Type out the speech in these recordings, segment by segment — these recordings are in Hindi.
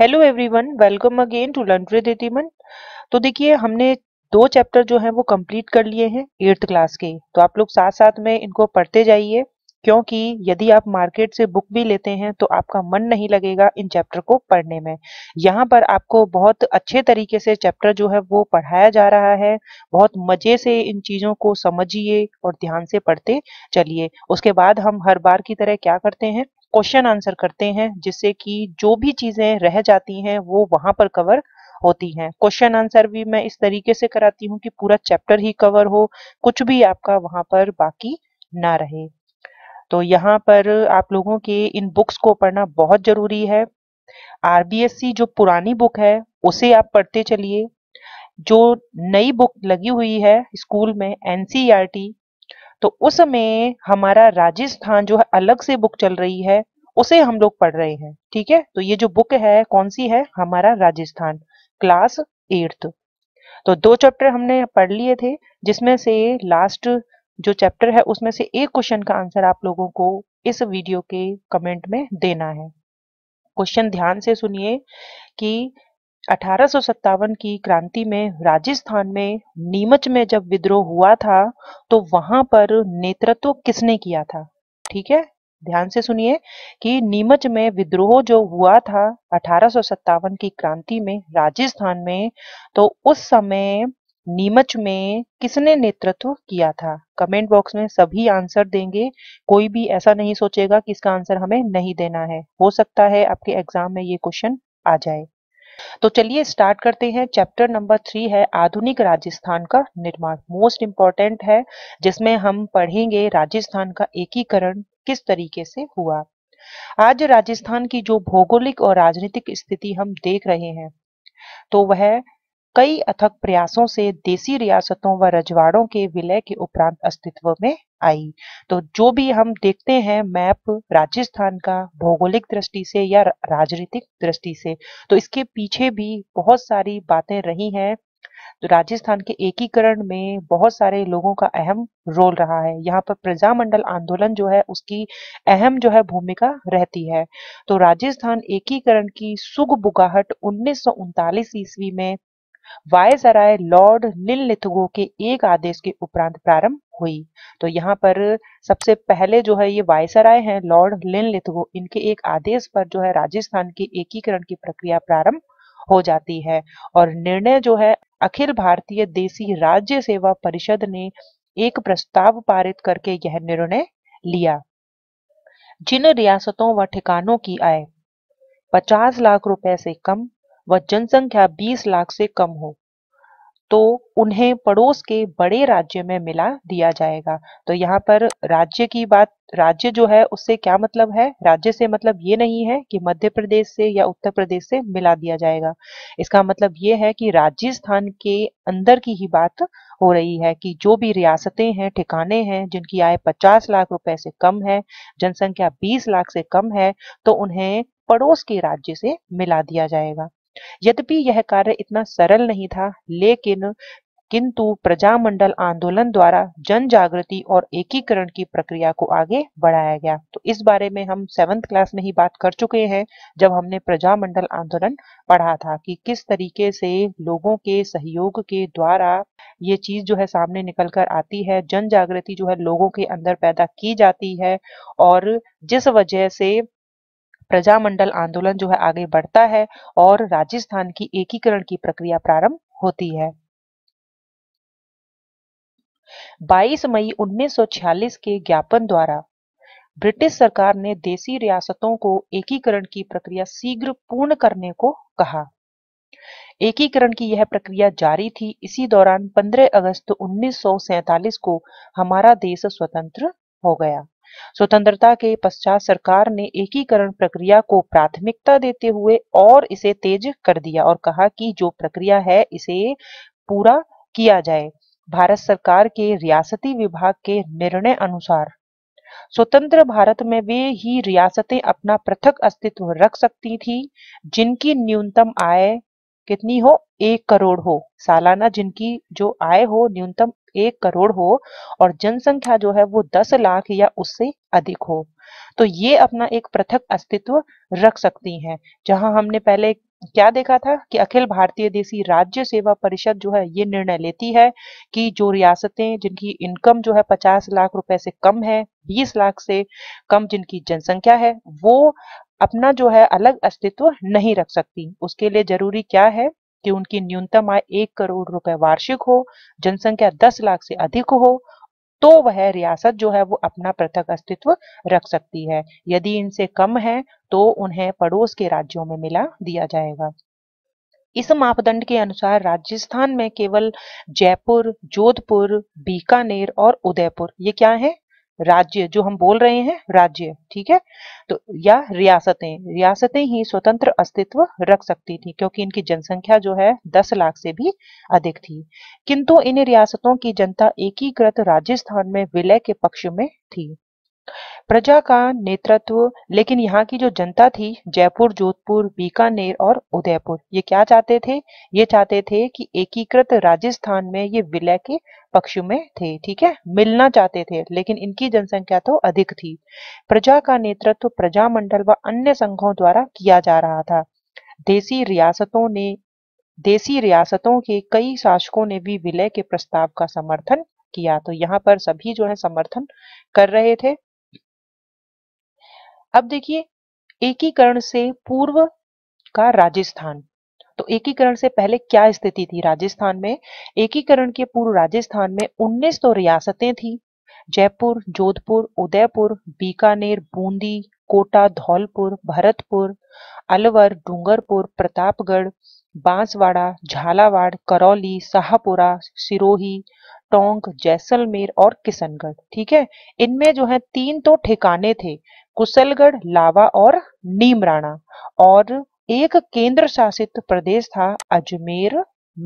hello everyone welcome again to learn with तो देखिए हमने दो चैप्टर जो है वो कंप्लीट कर लिए हैं एट्थ क्लास के तो आप लोग साथ साथ में इनको पढ़ते जाइए क्योंकि यदि आप मार्केट से बुक भी लेते हैं तो आपका मन नहीं लगेगा इन चैप्टर को पढ़ने में यहाँ पर आपको बहुत अच्छे तरीके से चैप्टर जो है वो पढ़ाया जा रहा है बहुत मज़े से इन चीज़ों को समझिए और ध्यान से पढ़ते चलिए उसके बाद हम हर बार की तरह क्या करते हैं क्वेश्चन आंसर करते हैं जिससे कि जो भी चीज़ें रह जाती हैं वो वहां पर कवर होती हैं क्वेश्चन आंसर भी मैं इस तरीके से कराती हूँ कि पूरा चैप्टर ही कवर हो कुछ भी आपका वहां पर बाकी ना रहे तो यहाँ पर आप लोगों के इन बुक्स को पढ़ना बहुत ज़रूरी है आरबीएससी जो पुरानी बुक है उसे आप पढ़ते चलिए जो नई बुक लगी हुई है स्कूल में एनसीईआरटी e तो उसमें हमारा राजस्थान जो है अलग से बुक चल रही है उसे हम लोग पढ़ रहे हैं ठीक है तो ये जो बुक है कौन सी है हमारा राजस्थान क्लास एट्थ तो दो चैप्टर हमने पढ़ लिए थे जिसमें से लास्ट जो चैप्टर है उसमें से एक क्वेश्चन का आंसर आप लोगों को इस वीडियो के कमेंट में देना है क्वेश्चन ध्यान से सुनिए कि अठारह की क्रांति में राजस्थान में नीमच में जब विद्रोह हुआ था तो वहां पर नेतृत्व किसने किया था ठीक है ध्यान से सुनिए कि नीमच में विद्रोह जो हुआ था अठारह की क्रांति में राजस्थान में तो उस समय नीमच में किसने नेतृत्व किया था कमेंट बॉक्स में सभी आंसर देंगे कोई भी ऐसा नहीं सोचेगा कि इसका आंसर हमें नहीं देना है हो सकता है आपके एग्जाम में ये क्वेश्चन आ जाए तो चलिए स्टार्ट करते हैं चैप्टर नंबर थ्री है आधुनिक राजस्थान का निर्माण मोस्ट इम्पॉर्टेंट है जिसमें हम पढ़ेंगे राजस्थान का एकीकरण किस तरीके से हुआ आज राजस्थान की जो भौगोलिक और राजनीतिक स्थिति हम देख रहे हैं तो वह कई अथक प्रयासों से देसी रियासतों व रजवाड़ों के विलय के उपरांत अस्तित्व में आई तो जो भी हम देखते हैं मैप राजस्थान का भौगोलिक दृष्टि से या राजनीतिक दृष्टि से तो इसके पीछे भी बहुत सारी बातें रही हैं तो राजस्थान के एकीकरण में बहुत सारे लोगों का अहम रोल रहा है यहाँ पर प्रजामंडल आंदोलन जो है उसकी अहम जो है भूमिका रहती है तो राजस्थान एकीकरण की सुग बुगाहट उन्नीस ईस्वी में वायसराय लॉर्ड लिथगो के एक आदेश के उपरांत प्रारंभ हुई तो यहाँ पर सबसे पहले जो है ये वायसराय हैं लॉर्ड लिनलिथगो इनके एक आदेश पर जो है राजस्थान के एकीकरण की प्रक्रिया प्रारंभ हो जाती है और निर्णय जो है अखिल भारतीय देसी राज्य सेवा परिषद ने एक प्रस्ताव पारित करके यह निर्णय लिया जिन रियासतों व ठिकानों की आय 50 लाख रुपए से कम व जनसंख्या 20 लाख से कम हो तो उन्हें पड़ोस के बड़े राज्य में मिला दिया जाएगा तो यहाँ पर राज्य की बात राज्य जो है उससे क्या मतलब है राज्य से मतलब ये नहीं है कि मध्य प्रदेश से या उत्तर प्रदेश से मिला दिया जाएगा इसका मतलब ये है कि राजस्थान के अंदर की ही बात हो रही है कि जो भी रियासतें हैं ठिकाने हैं जिनकी आय 50 लाख रुपए से कम है जनसंख्या 20 लाख से कम है तो उन्हें पड़ोस के राज्य से मिला दिया जाएगा यद्यपि यह कार्य इतना सरल नहीं था लेकिन किंतु प्रजामंडल आंदोलन द्वारा जन जागृति और एकीकरण की प्रक्रिया को आगे बढ़ाया गया तो इस बारे में हम सेवंथ क्लास में ही बात कर चुके हैं जब हमने प्रजामंडल आंदोलन पढ़ा था कि किस तरीके से लोगों के सहयोग के द्वारा ये चीज जो है सामने निकल कर आती है जन जागृति जो है लोगों के अंदर पैदा की जाती है और जिस वजह से प्रजामंडल आंदोलन जो है आगे बढ़ता है और राजस्थान की एकीकरण की प्रक्रिया प्रारंभ होती है 22 मई 1946 के ज्ञापन द्वारा ब्रिटिश सरकार ने देसी रियासतों को एकीकरण की प्रक्रिया शीघ्र पूर्ण करने को कहा एकीकरण की यह प्रक्रिया जारी थी इसी दौरान 15 अगस्त 1947 को हमारा देश स्वतंत्र हो गया स्वतंत्रता के पश्चात सरकार ने एकीकरण प्रक्रिया को प्राथमिकता देते हुए और इसे तेज कर दिया और कहा कि जो प्रक्रिया है इसे पूरा किया जाए भारत सरकार के रियासती विभाग के निर्णय अनुसार स्वतंत्र भारत में वे ही रियासतें अपना पृथक अस्तित्व रख सकती थी जिनकी न्यूनतम आय कितनी हो एक करोड़ हो सालाना जिनकी जो आय हो न्यूनतम एक करोड़ हो और जनसंख्या जो है वो दस लाख या उससे अधिक हो तो ये अपना एक पृथक अस्तित्व रख सकती हैं जहां हमने पहले एक क्या देखा था कि अखिल भारतीय देसी राज्य सेवा परिषद जो है ये निर्णय लेती है कि जो रियासतें जिनकी इनकम जो है पचास लाख रुपए से कम है बीस लाख से कम जिनकी जनसंख्या है वो अपना जो है अलग अस्तित्व नहीं रख सकती उसके लिए जरूरी क्या है कि उनकी न्यूनतम आय एक करोड़ रुपए वार्षिक हो जनसंख्या दस लाख से अधिक हो तो वह रियासत जो है वो अपना पृथक अस्तित्व रख सकती है यदि इनसे कम है तो उन्हें पड़ोस के राज्यों में मिला दिया जाएगा इस मापदंड के अनुसार राजस्थान में केवल जयपुर जोधपुर बीकानेर और उदयपुर ये क्या है राज्य जो हम बोल रहे हैं राज्य ठीक है तो या रियासतें रियासतें ही स्वतंत्र अस्तित्व रख सकती थी क्योंकि इनकी जनसंख्या जो है दस लाख से भी अधिक थी किंतु इन रियासतों की जनता एकीकृत राजस्थान में विलय के पक्ष में थी प्रजा का नेतृत्व लेकिन यहाँ की जो जनता थी जयपुर जोधपुर बीकानेर और उदयपुर ये क्या चाहते थे ये चाहते थे कि एकीकृत राजस्थान में ये विलय के पक्ष में थे ठीक है मिलना चाहते थे लेकिन इनकी जनसंख्या तो अधिक थी प्रजा का नेतृत्व प्रजा मंडल व अन्य संघों द्वारा किया जा रहा था देशी रियासतों ने देशी रियासतों के कई शासकों ने भी विलय के प्रस्ताव का समर्थन किया तो यहाँ पर सभी जो है समर्थन कर रहे थे अब देखिए एकीकरण से पूर्व का राजस्थान तो एकीकरण से पहले क्या स्थिति थी राजस्थान में एकीकरण के पूर्व राजस्थान में उन्नीस तो रियासतें थी जयपुर जोधपुर उदयपुर बीकानेर बूंदी कोटा धौलपुर भरतपुर अलवर डूंगरपुर प्रतापगढ़ बांसवाड़ा झालावाड़ करौली शाहपुरा सिरोही टोंक जैसलमेर और किशनगढ़ ठीक है इनमें जो है तीन तो ठिकाने थे कुशलगढ़ लावा और नीमराणा और एक केंद्र शासित प्रदेश था अजमेर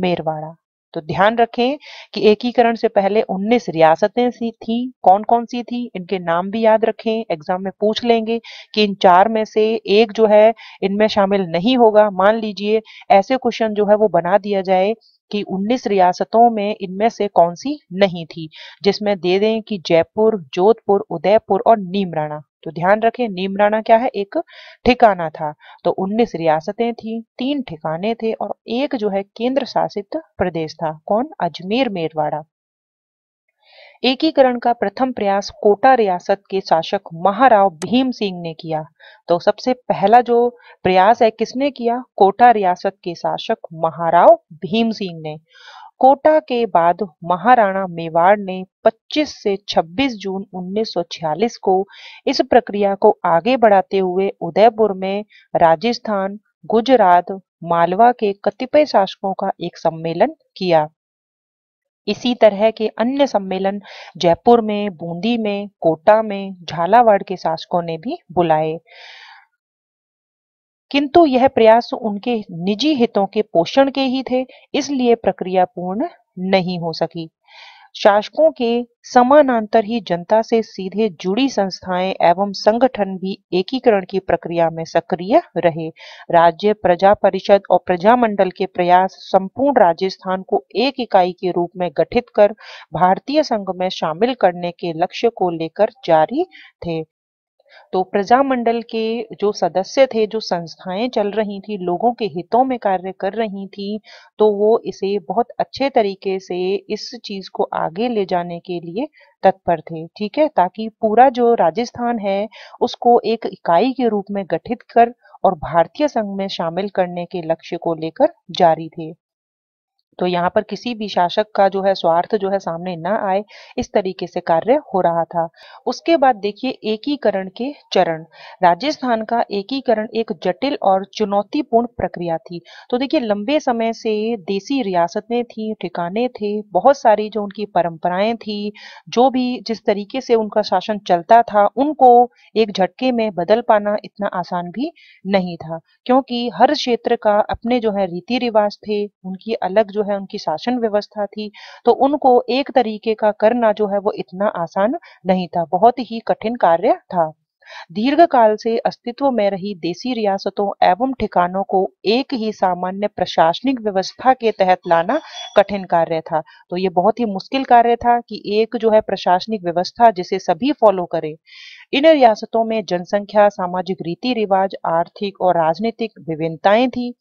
मेरवाड़ा तो ध्यान रखें कि एकीकरण से पहले 19 रियासतें सी थी कौन कौन सी थी इनके नाम भी याद रखें एग्जाम में पूछ लेंगे कि इन चार में से एक जो है इनमें शामिल नहीं होगा मान लीजिए ऐसे क्वेश्चन जो है वो बना दिया जाए कि 19 रियासतों में इनमें से कौन सी नहीं थी जिसमें दे दें कि जयपुर जोधपुर उदयपुर और नीमराणा तो ध्यान रखें नीमराना क्या है एक ठिकाना था तो 19 रियासतें थी तीन ठिकाने थे और एक जो है केंद्र शासित प्रदेश था कौन अजमेर मेरवाड़ा एकीकरण का प्रथम प्रयास कोटा रियासत के शासक महाराव भीम सिंह ने किया तो सबसे पहला जो प्रयास है किसने किया कोटा रियासत के शासक महाराव भीम सिंह ने कोटा के बाद महाराणा मेवाड़ ने 25 से 26 जून 1946 को इस प्रक्रिया को आगे बढ़ाते हुए उदयपुर में राजस्थान गुजरात मालवा के कतिपय शासकों का एक सम्मेलन किया इसी तरह के अन्य सम्मेलन जयपुर में बूंदी में कोटा में झालावाड़ के शासकों ने भी बुलाए किंतु यह प्रयास उनके निजी हितों के पोषण के ही थे इसलिए प्रक्रिया पूर्ण नहीं हो सकी शासकों के समानांतर ही जनता से सीधे जुड़ी संस्थाएं एवं संगठन भी एकीकरण की प्रक्रिया में सक्रिय रहे राज्य प्रजा परिषद और प्रजा मंडल के प्रयास संपूर्ण राजस्थान को एक इकाई के रूप में गठित कर भारतीय संघ में शामिल करने के लक्ष्य को लेकर जारी थे तो प्रजामंडल के जो सदस्य थे जो संस्थाएं चल रही थी लोगों के हितों में कार्य कर रही थी तो वो इसे बहुत अच्छे तरीके से इस चीज को आगे ले जाने के लिए तत्पर थे ठीक है ताकि पूरा जो राजस्थान है उसको एक इकाई के रूप में गठित कर और भारतीय संघ में शामिल करने के लक्ष्य को लेकर जारी थे तो यहाँ पर किसी भी शासक का जो है स्वार्थ जो है सामने ना आए इस तरीके से कार्य हो रहा था उसके बाद देखिए एकीकरण के चरण राजस्थान का एकीकरण एक जटिल और चुनौतीपूर्ण प्रक्रिया थी तो देखिए लंबे समय से देसी रियासत में थी ठिकाने थे बहुत सारी जो उनकी परंपराएं थी जो भी जिस तरीके से उनका शासन चलता था उनको एक झटके में बदल पाना इतना आसान भी नहीं था क्योंकि हर क्षेत्र का अपने जो है रीति रिवाज थे उनकी अलग जो है उनकी शासन व्यवस्था थी तो उनको एक तरीके का करना जो है वो इतना आसान नहीं था बहुत ही कठिन कार्य था दीर्घ काल से अस्तित्व में रही देसी रियासतों एवं ठिकानों को एक ही सामान्य प्रशासनिक व्यवस्था के तहत लाना कठिन कार्य था तो ये बहुत ही मुश्किल कार्य था कि एक जो है प्रशासनिक व्यवस्था जिसे सभी फॉलो करें इन रियासतों में जनसंख्या सामाजिक रीति रिवाज आर्थिक और राजनीतिक विभिन्नताएं थी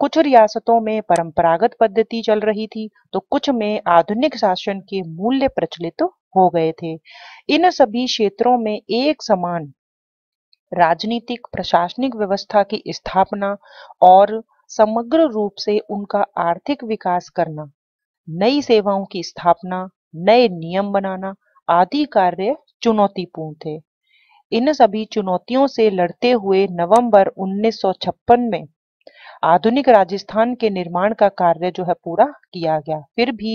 कुछ रियासतों में परंपरागत पद्धति चल रही थी तो कुछ में आधुनिक शासन के मूल्य प्रचलित हो गए थे इन सभी क्षेत्रों में एक समान राजनीतिक प्रशासनिक व्यवस्था की स्थापना और समग्र रूप से उनका आर्थिक विकास करना नई सेवाओं की स्थापना नए नियम बनाना आदि कार्य चुनौतीपूर्ण थे इन सभी चुनौतियों से लड़ते हुए नवंबर 1956 में आधुनिक राजस्थान के निर्माण का कार्य जो है पूरा किया गया फिर भी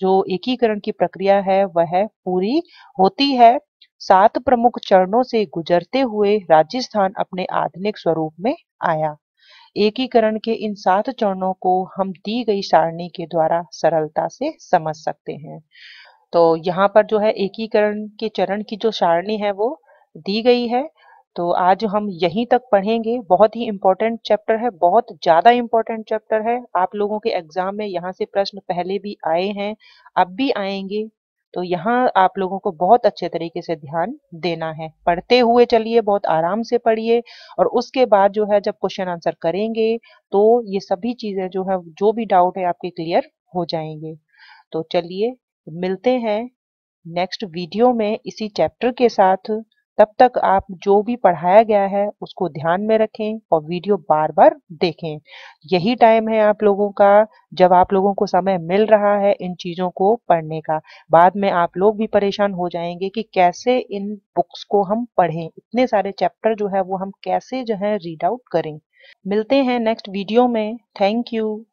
जो एकीकरण की प्रक्रिया है वह पूरी होती है सात प्रमुख चरणों से गुजरते हुए राजस्थान अपने आधुनिक स्वरूप में आया एकीकरण के इन सात चरणों को हम दी गई सारणी के द्वारा सरलता से समझ सकते हैं तो यहाँ पर जो है एकीकरण के चरण की जो सारणी है वो दी गई है तो आज हम यहीं तक पढ़ेंगे बहुत ही इम्पोर्टेंट चैप्टर है बहुत ज़्यादा इम्पोर्टेंट चैप्टर है आप लोगों के एग्जाम में यहाँ से प्रश्न पहले भी आए हैं अब भी आएंगे तो यहाँ आप लोगों को बहुत अच्छे तरीके से ध्यान देना है पढ़ते हुए चलिए बहुत आराम से पढ़िए और उसके बाद जो है जब क्वेश्चन आंसर करेंगे तो ये सभी चीज़ें जो है जो भी डाउट है आपके क्लियर हो जाएंगे तो चलिए मिलते हैं नेक्स्ट वीडियो में इसी चैप्टर के साथ तब तक आप जो भी पढ़ाया गया है उसको ध्यान में रखें और वीडियो बार बार देखें यही टाइम है आप लोगों का जब आप लोगों को समय मिल रहा है इन चीज़ों को पढ़ने का बाद में आप लोग भी परेशान हो जाएंगे कि कैसे इन बुक्स को हम पढ़ें इतने सारे चैप्टर जो है वो हम कैसे जो है रीड आउट करें मिलते हैं नेक्स्ट वीडियो में थैंक यू